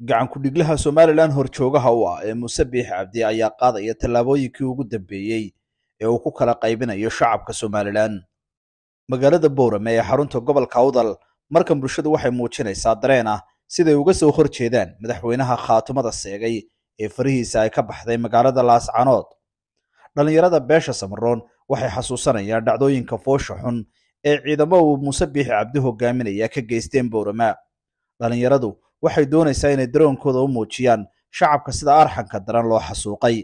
gacankudhiglaha somalilan horjoogaha u ah ee muuse biix cabdi ayaa qaadaya tallaabooyinkii ugu dambeeyey ee uu ku kala qaybinayo shacabka somalilan magaalada boorame ee xarunta gobolka awdal markan bulshadu waxay muujinaysaa dareen ah siday uga soo horjeedaan madaxweynaha khaatumada seegay ee farihiisa ay ka baxday magaalada laascanood dhallinyarada beesha samaroon waxay xasuusanayaan dhacdooyinka foosha xun ee ciidamo uu muuse biix cabdi hogaaminaya ka geysteen boorama dhalinyaradu waxay doonaysaa inay daroonkooda u muujiyaan shacabka sida arxanka daran loo xasuuqay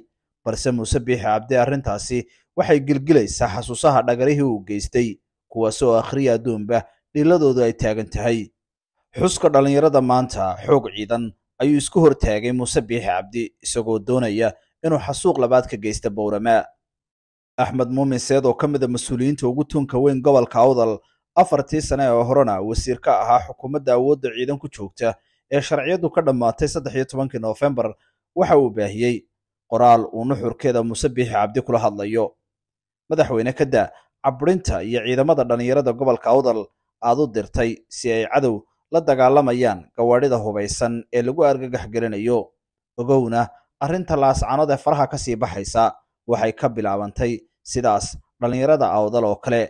balse muuse biixi cabdi arrintaasi waxay gilgilaysaa xasuusaha dhagarihii uu geystay kuwaas oo akhriya adduunba dhiiladoodu ay taagan tahay xuska dhallinyarada maanta xoog ciidan ayuu isku hortaagay muuse biixi cabdi isagoo doonaya inuu xasuuq labaad ka geysta bowrama axmed muumin seed oo ka mid a ah mas-uuliyiinta ugu tuunka weyn gobolka awdal afartii sane oo horena wasiir ka ahaa xukuumadda awoodda ciidan ku joogta ee sharciyadu ka dhammaatay saddex iyo tobankii noofembar waxa uu baahiyey qoraal uu nuxurkeeda muuse biixi cabdi kula hadlayo madaxweyne kadda cabrinta iyo ciidamada dhallinyarada gobolka awdal aad u dirtay si ay cadow la dagaalamayaan gawaadhida hubaysan ee lagu argagax gelinayo ogowna arrinta laascanood ee faraha ka sii baxaysa waxay ka bilaabantay sidaas dhallinyarada awdal oo kale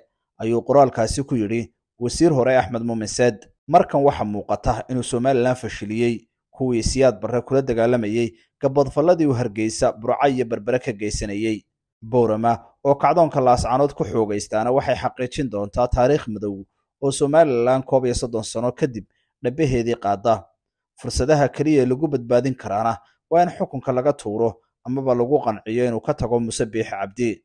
ayuu qoraalkaasi ku yidhi wasiir hore axmed muumin seed markan waxaa muuqata inuu somalilan fashiliyey kuwii siyaad barre kula dagaalamayey gabadfalladii u hargeysa burca iyo berbere ka geysanayey boorama oo kacdoonka laascaanood ku xoogaystaana waxay xaqiijin doontaa taariikh madow oo somalilan koob iyo soddon sano kadib dhabaheedii qaada fursadaha keliya ee lagu badbaadin karaana waa in xukunka laga tuuro amaba lagu qanciyo inuu ka tago muse biixi cabdi